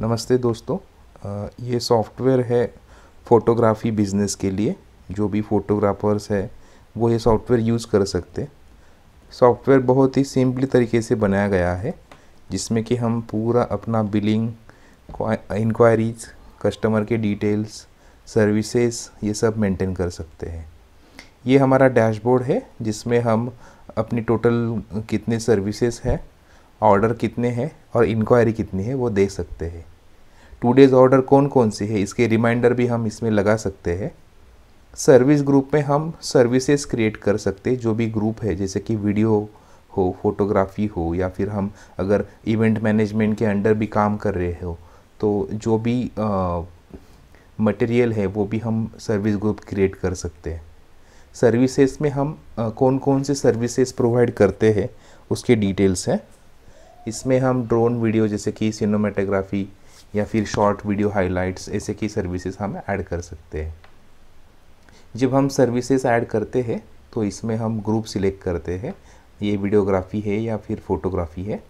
नमस्ते दोस्तों ये सॉफ्टवेयर है फ़ोटोग्राफी बिज़नेस के लिए जो भी फ़ोटोग्राफर्स है वो ये सॉफ्टवेयर यूज़ कर सकते सॉफ्टवेयर बहुत ही सिंपली तरीके से बनाया गया है जिसमें कि हम पूरा अपना बिलिंग इंक्वायरीज कस्टमर के डिटेल्स सर्विसेज ये सब मेंटेन कर सकते हैं ये हमारा डैशबोर्ड है जिसमें हम अपनी टोटल कितने सर्विसेज हैं ऑर्डर कितने हैं और इंक्वायरी कितनी है वो देख सकते हैं टू डेज़ ऑर्डर कौन कौन सी है इसके रिमाइंडर भी हम इसमें लगा सकते हैं सर्विस ग्रुप में हम सर्विसेज क्रिएट कर सकते हैं जो भी ग्रुप है जैसे कि वीडियो हो फोटोग्राफी हो या फिर हम अगर इवेंट मैनेजमेंट के अंडर भी काम कर रहे हो तो जो भी मटेरियल है वो भी हम सर्विस ग्रुप क्रिएट कर सकते हैं सर्विसेज में हम आ, कौन कौन से सर्विसेज प्रोवाइड करते हैं उसके डिटेल्स हैं इसमें हम ड्रोन वीडियो जैसे कि सिनेमाटोग्राफी या फिर शॉर्ट वीडियो हाइलाइट्स ऐसे की सर्विसेज हम ऐड कर सकते हैं जब हम सर्विसेज ऐड करते हैं तो इसमें हम ग्रुप सिलेक्ट करते हैं ये वीडियोग्राफी है या फिर फोटोग्राफी है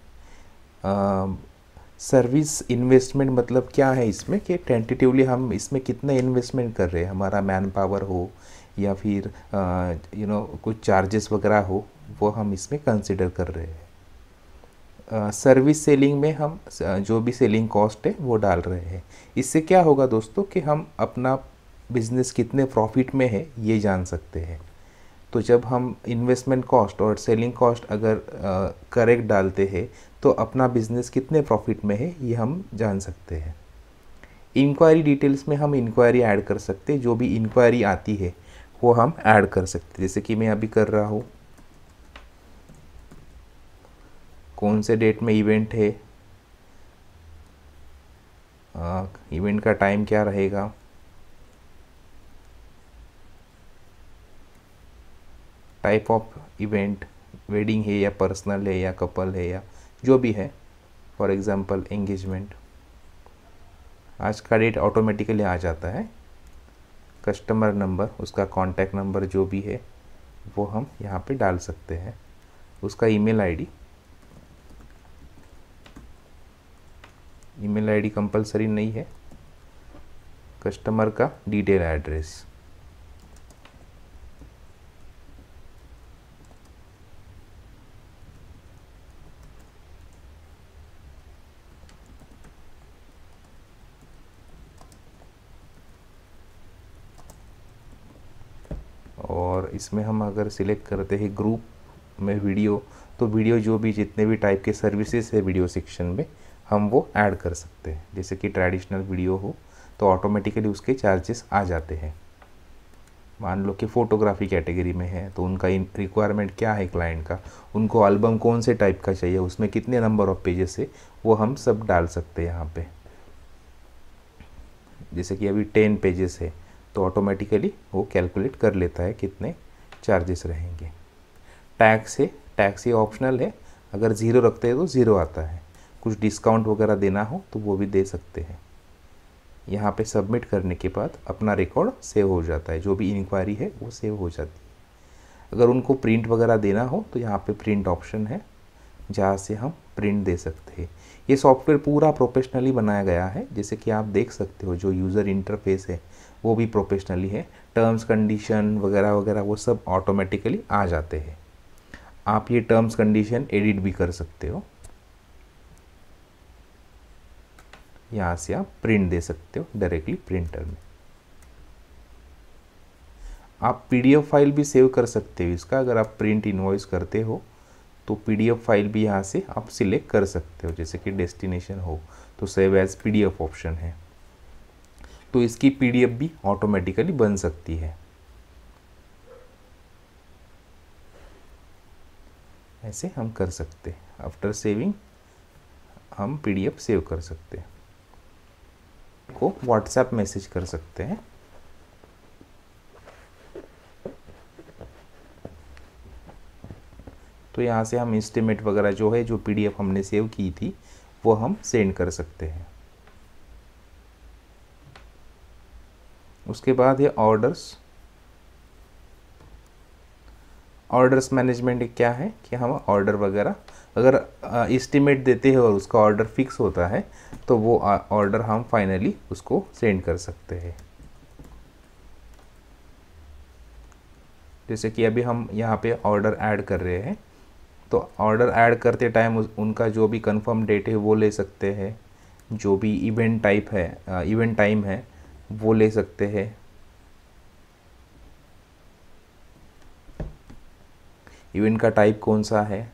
सर्विस इन्वेस्टमेंट मतलब क्या है इसमें कि टेंटेटिवली हम इसमें कितने इन्वेस्टमेंट कर रहे हैं हमारा मैन पावर हो या फिर यू नो you know, कुछ चार्जेस वगैरह हो वो हम इसमें कंसिडर कर रहे हैं सर्विस सेलिंग में हम जो भी सेलिंग कॉस्ट है वो डाल रहे हैं इससे क्या होगा दोस्तों कि हम अपना बिजनेस कितने प्रॉफिट में है ये जान सकते हैं तो जब हम इन्वेस्टमेंट कॉस्ट और सेलिंग कॉस्ट अगर करेक्ट डालते हैं तो अपना बिजनेस कितने प्रॉफिट में है ये हम जान सकते हैं इंक्वायरी डिटेल्स में हम इंक्वायरी ऐड कर सकते हैं जो भी इंक्वायरी आती है वो हम ऐड कर सकते हैं जैसे कि मैं अभी कर रहा हूँ कौन से डेट में इवेंट है इवेंट हाँ, का टाइम क्या रहेगा टाइप ऑफ इवेंट वेडिंग है या पर्सनल है या कपल है या जो भी है फॉर एग्ज़ाम्पल एंगेजमेंट आज का डेट ऑटोमेटिकली आ जाता है कस्टमर नंबर उसका कॉन्टैक्ट नंबर जो भी है वो हम यहाँ पे डाल सकते हैं उसका email ID email ID compulsory नहीं है कस्टमर का डिटेल एड्रेस और इसमें हम अगर सिलेक्ट करते हैं ग्रुप में वीडियो तो वीडियो जो भी जितने भी टाइप के सर्विसेज है वीडियो सेक्शन में हम वो ऐड कर सकते हैं जैसे कि ट्रेडिशनल वीडियो हो तो ऑटोमेटिकली उसके चार्जेस आ जाते हैं मान लो कि फ़ोटोग्राफी कैटेगरी में है तो उनका इन रिक्वायरमेंट क्या है क्लाइंट का उनको एल्बम कौन से टाइप का चाहिए उसमें कितने नंबर ऑफ पेजेस है वो हम सब डाल सकते हैं यहाँ पे जैसे कि अभी टेन पेजेस है तो ऑटोमेटिकली वो कैलकुलेट कर लेता है कितने चार्जेस रहेंगे टैक्स है टैक्स ये ऑप्शनल है अगर ज़ीरो रखते हैं तो ज़ीरो आता है कुछ डिस्काउंट वगैरह देना हो तो वो भी दे सकते हैं यहाँ पे सबमिट करने के बाद अपना रिकॉर्ड सेव हो जाता है जो भी इंक्वायरी है वो सेव हो जाती है अगर उनको प्रिंट वगैरह देना हो तो यहाँ पे प्रिंट ऑप्शन है जहाँ से हम प्रिंट दे सकते हैं ये सॉफ्टवेयर पूरा प्रोफेशनली बनाया गया है जैसे कि आप देख सकते हो जो यूज़र इंटरफेस है वो भी प्रोफेशनली है टर्म्स कंडीशन वगैरह वगैरह वो सब ऑटोमेटिकली आ जाते हैं आप ये टर्म्स कंडीशन एडिट भी कर सकते हो यहाँ से आप प्रिंट दे सकते हो डायरेक्टली प्रिंटर में आप पीडीएफ फाइल भी सेव कर सकते हो इसका अगर आप प्रिंट इन्वॉइस करते हो तो पीडीएफ फाइल भी यहाँ से आप सिलेक्ट कर सकते हो जैसे कि डेस्टिनेशन हो तो सेव एज पीडीएफ ऑप्शन है तो इसकी पीडीएफ भी ऑटोमेटिकली बन सकती है ऐसे हम कर सकते हैं आफ्टर सेविंग हम पीडीएफ सेव कर सकते हैं को व्हाट्सएप मैसेज कर सकते हैं तो यहाँ से हम इंस्टीमेट वगैरह जो है जो पीडीएफ हमने सेव की थी वो हम सेंड कर सकते हैं उसके बाद ये ऑर्डर्स ऑर्डर्स मैनेजमेंट क्या है कि हम ऑर्डर वगैरह अगर इस्टीमेट देते हैं और उसका ऑर्डर फिक्स होता है तो वो ऑर्डर हम फाइनली उसको सेंड कर सकते हैं जैसे कि अभी हम यहाँ पे ऑर्डर ऐड कर रहे हैं तो ऑर्डर ऐड करते टाइम उनका जो भी कंफर्म डेट है वो ले सकते हैं जो भी इवेंट टाइप है इवेंट टाइम है वो ले सकते हैं इवेंट का टाइप कौन सा है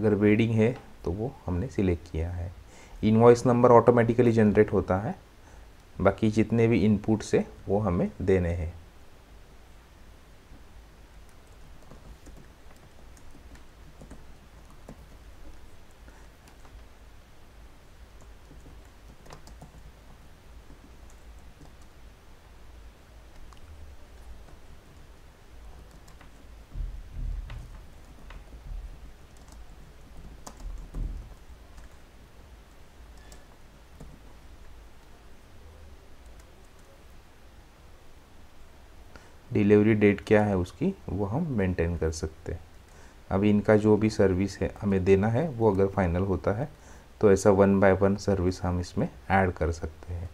अगर वेडिंग है तो वो हमने सिलेक्ट किया है इन्वॉइस नंबर ऑटोमेटिकली जनरेट होता है बाकी जितने भी इनपुट्स है वो हमें देने हैं डिलीवरी डेट क्या है उसकी वो हम मेंटेन कर सकते हैं अभी इनका जो भी सर्विस है हमें देना है वो अगर फाइनल होता है तो ऐसा वन बाय वन सर्विस हम इसमें ऐड कर सकते हैं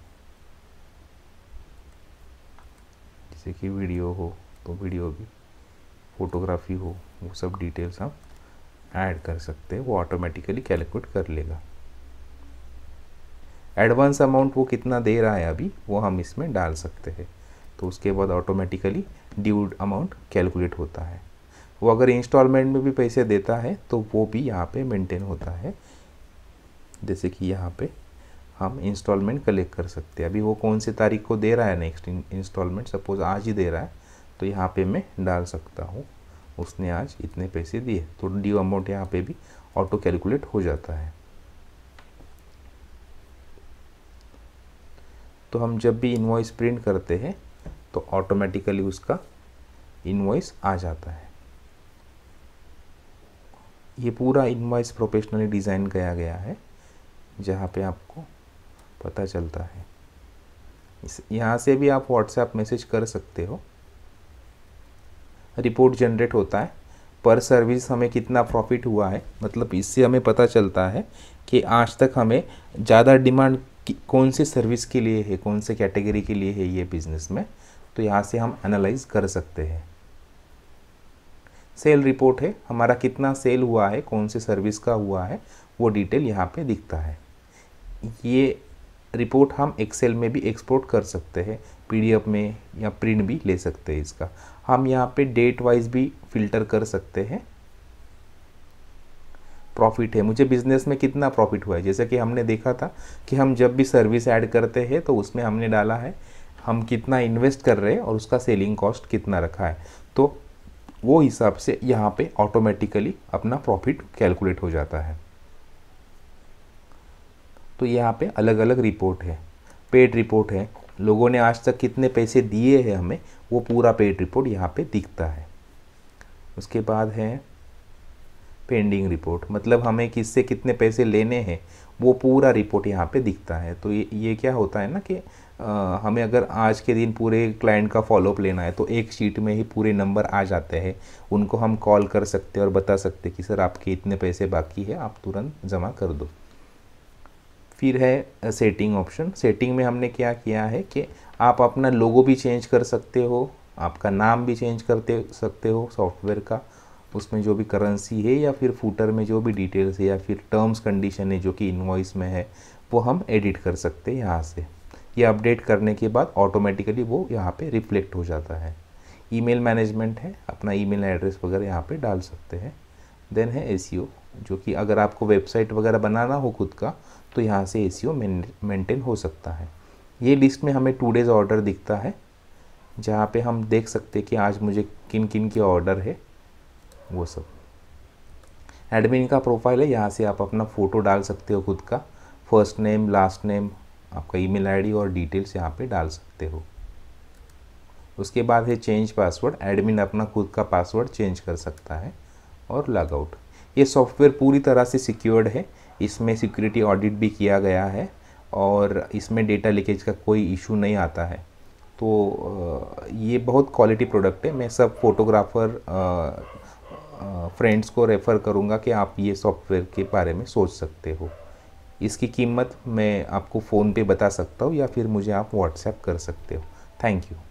जैसे कि वीडियो हो तो वीडियो भी फोटोग्राफी हो वो सब डिटेल्स हम ऐड कर सकते हैं वो ऑटोमेटिकली कैलकुलेट कर लेगा एडवांस अमाउंट वो कितना दे रहा है अभी वो हम इसमें डाल सकते हैं तो उसके बाद ऑटोमेटिकली ड्यू अमाउंट कैलकुलेट होता है वो अगर इंस्टॉलमेंट में भी पैसे देता है तो वो भी यहाँ पे मेंटेन होता है जैसे कि यहाँ पे हम इंस्टॉलमेंट कलेक्ट कर सकते हैं अभी वो कौन से तारीख को दे रहा है नेक्स्ट इंस्टॉलमेंट सपोज़ आज ही दे रहा है तो यहाँ पे मैं डाल सकता हूँ उसने आज इतने पैसे दिए तो ड्यू अमाउंट यहाँ पे भी ऑटो कैलकुलेट हो जाता है तो हम जब भी इन्वॉइस प्रिंट करते हैं तो ऑटोमेटिकली उसका इनवॉइस आ जाता है ये पूरा इन्वाइस प्रोफेशनली डिज़ाइन किया गया है जहाँ पे आपको पता चलता है इस यहाँ से भी आप व्हाट्सएप मैसेज कर सकते हो रिपोर्ट जनरेट होता है पर सर्विस हमें कितना प्रॉफिट हुआ है मतलब इससे हमें पता चलता है कि आज तक हमें ज़्यादा डिमांड कौन से सर्विस के लिए है कौन से कैटेगरी के लिए है ये बिज़नेस में तो यहाँ से हम एनालाइज कर सकते हैं सेल रिपोर्ट है हमारा कितना सेल हुआ है कौन से सर्विस का हुआ है वो डिटेल यहाँ पे दिखता है ये रिपोर्ट हम एक्सेल में भी एक्सपोर्ट कर सकते हैं पीडीएफ में या प्रिंट भी ले सकते हैं इसका हम यहाँ पे डेट वाइज भी फिल्टर कर सकते हैं प्रॉफिट है मुझे बिज़नेस में कितना प्रॉफिट हुआ है जैसे कि हमने देखा था कि हम जब भी सर्विस ऐड करते हैं तो उसमें हमने डाला है हम कितना इन्वेस्ट कर रहे हैं और उसका सेलिंग कॉस्ट कितना रखा है तो वो हिसाब से यहाँ पे ऑटोमेटिकली अपना प्रॉफिट कैलकुलेट हो जाता है तो यहाँ पे अलग अलग रिपोर्ट है पेड रिपोर्ट है लोगों ने आज तक कितने पैसे दिए हैं हमें वो पूरा पेड रिपोर्ट यहाँ पे दिखता है उसके बाद है पेंडिंग रिपोर्ट मतलब हमें किससे कितने पैसे लेने हैं वो पूरा रिपोर्ट यहाँ पे दिखता है तो ये ये क्या होता है ना कि हमें अगर आज के दिन पूरे क्लाइंट का फॉलोअप लेना है तो एक शीट में ही पूरे नंबर आ जाते हैं उनको हम कॉल कर सकते हैं और बता सकते हैं कि सर आपके इतने पैसे बाकी है आप तुरंत जमा कर दो फिर है सेटिंग ऑप्शन सेटिंग में हमने क्या किया है कि आप अपना लोगो भी चेंज कर सकते हो आपका नाम भी चेंज करते सकते हो सॉफ्टवेयर का उसमें जो भी करेंसी है या फिर फूटर में जो भी डिटेल्स है या फिर टर्म्स कंडीशन है जो कि इन्वॉइस में है वो हम एडिट कर सकते हैं यहाँ से ये अपडेट करने के बाद ऑटोमेटिकली वो यहाँ पे रिफ्लेक्ट हो जाता है ईमेल मैनेजमेंट है अपना ईमेल एड्रेस वगैरह यहाँ पे डाल सकते हैं देन है ए e जो कि अगर आपको वेबसाइट वगैरह बनाना हो खुद का तो यहाँ से ए सी मेंटेन हो सकता है ये लिस्ट में हमें टू डेज़ ऑर्डर दिखता है जहाँ पे हम देख सकते हैं कि आज मुझे किन किन के ऑर्डर है वो सब एडमिन का प्रोफाइल है यहाँ से आप अपना फ़ोटो डाल सकते हो खुद का फर्स्ट नेम लास्ट नेम आपका ईमेल आईडी और डिटेल्स यहाँ पे डाल सकते हो उसके बाद है चेंज पासवर्ड एडमिन अपना खुद का पासवर्ड चेंज कर सकता है और लॉग आउट ये सॉफ्टवेयर पूरी तरह से सिक्योर्ड है इसमें सिक्योरिटी ऑडिट भी किया गया है और इसमें डेटा लीकेज का कोई इशू नहीं आता है तो ये बहुत क्वालिटी प्रोडक्ट है मैं सब फोटोग्राफर फ्रेंड्स को रेफ़र करूँगा कि आप ये सॉफ्टवेयर के बारे में सोच सकते हो इसकी कीमत मैं आपको फ़ोन पे बता सकता हूँ या फिर मुझे आप व्हाट्सएप कर सकते हो थैंक यू